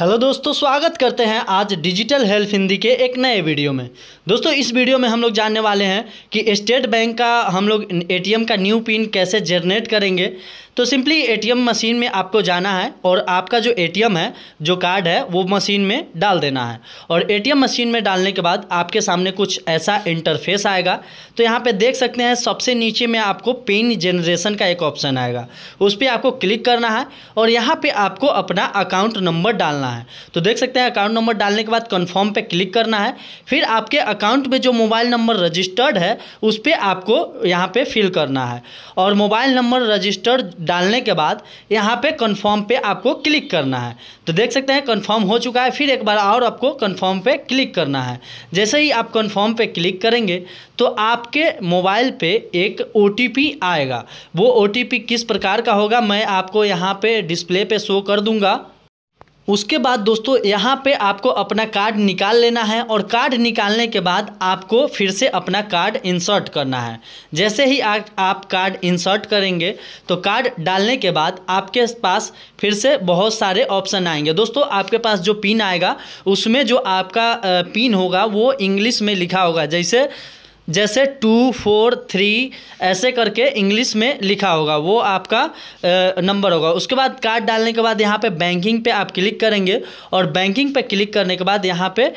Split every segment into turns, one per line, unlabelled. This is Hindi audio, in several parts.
हेलो दोस्तों स्वागत करते हैं आज डिजिटल हेल्थ हिंदी के एक नए वीडियो में दोस्तों इस वीडियो में हम लोग जानने वाले हैं कि स्टेट बैंक का हम लोग एटीएम का न्यू पिन कैसे जनरेट करेंगे तो सिंपली एटीएम मशीन में आपको जाना है और आपका जो एटीएम है जो कार्ड है वो मशीन में डाल देना है और ए मशीन में डालने के बाद आपके सामने कुछ ऐसा इंटरफेस आएगा तो यहाँ पर देख सकते हैं सबसे नीचे में आपको पिन जनरेशन का एक ऑप्शन आएगा उस पर आपको क्लिक करना है और यहाँ पर आपको अपना अकाउंट नंबर डालना करना है तो देख सकते हैं अकाउंट नंबर डालने के बाद कन्फर्म पे क्लिक करना है फिर आपके अकाउंट में जो मोबाइल नंबर रजिस्टर्ड है उस पर आपको यहाँ पे फिल करना है और मोबाइल नंबर रजिस्टर्ड डालने के बाद यहाँ पे कन्फर्म पे आपको क्लिक करना है तो देख सकते हैं कन्फर्म हो चुका है फिर एक बार और आपको कन्फर्म पर क्लिक करना है जैसे ही आप कन्फर्म पर क्लिक करेंगे तो आपके मोबाइल पे एक ओ आएगा वो ओ किस प्रकार का होगा मैं आपको यहाँ पे डिस्प्ले पे शो कर दूंगा उसके बाद दोस्तों यहाँ पे आपको अपना कार्ड निकाल लेना है और कार्ड निकालने के बाद आपको फिर से अपना कार्ड इंसर्ट करना है जैसे ही आ, आप कार्ड इंसर्ट करेंगे तो कार्ड डालने के बाद आपके पास फिर से बहुत सारे ऑप्शन आएंगे दोस्तों आपके पास जो पिन आएगा उसमें जो आपका पिन होगा वो इंग्लिश में लिखा होगा जैसे जैसे टू फोर थ्री ऐसे करके इंग्लिश में लिखा होगा वो आपका नंबर होगा उसके बाद कार्ड डालने के बाद यहाँ पे बैंकिंग पे आप क्लिक करेंगे और बैंकिंग पे क्लिक करने के बाद यहाँ पे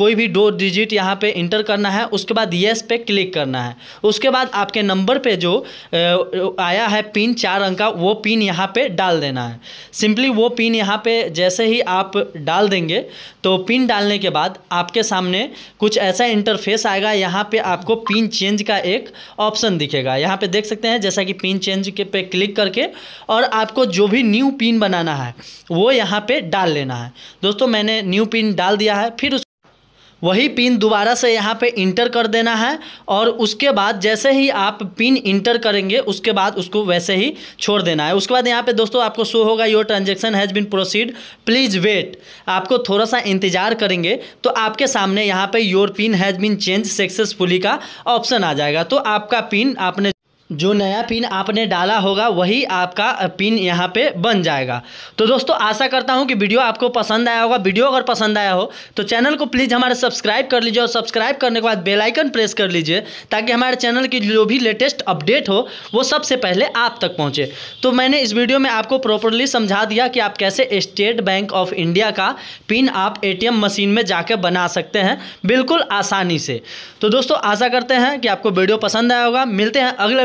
कोई भी दो डिजिट यहाँ पे इंटर करना है उसके बाद येस पे क्लिक करना है उसके बाद आपके नंबर पे जो आया है पिन चार अंक का वो पिन यहाँ पर डाल देना है सिंपली वो पिन यहाँ पर जैसे ही आप डाल देंगे तो पिन डालने के बाद आपके सामने कुछ ऐसा इंटरफेस आएगा यहाँ यहाँ पे आपको पिन चेंज का एक ऑप्शन दिखेगा यहाँ पे देख सकते हैं जैसा कि पिन चेंज के पे क्लिक करके और आपको जो भी न्यू पिन बनाना है वो यहाँ पे डाल लेना है दोस्तों मैंने न्यू पिन डाल दिया है फिर उस वही पिन दोबारा से यहाँ पे इंटर कर देना है और उसके बाद जैसे ही आप पिन इंटर करेंगे उसके बाद उसको वैसे ही छोड़ देना है उसके बाद यहाँ पे दोस्तों आपको शो होगा your transaction has been proceed please wait आपको थोड़ा सा इंतज़ार करेंगे तो आपके सामने यहाँ पे your pin has been change successfully का ऑप्शन आ जाएगा तो आपका पिन आपने जो नया पिन आपने डाला होगा वही आपका पिन यहाँ पे बन जाएगा तो दोस्तों आशा करता हूँ कि वीडियो आपको पसंद आया होगा वीडियो अगर पसंद आया हो तो चैनल को प्लीज़ हमारे सब्सक्राइब कर लीजिए और सब्सक्राइब करने के बाद बेल आइकन प्रेस कर लीजिए ताकि हमारे चैनल की जो भी लेटेस्ट अपडेट हो वो सबसे पहले आप तक पहुँचे तो मैंने इस वीडियो में आपको प्रॉपरली समझा दिया कि आप कैसे स्टेट बैंक ऑफ इंडिया का पिन आप ए मशीन में जाकर बना सकते हैं बिल्कुल आसानी से तो दोस्तों आशा करते हैं कि आपको वीडियो पसंद आया होगा मिलते हैं अगले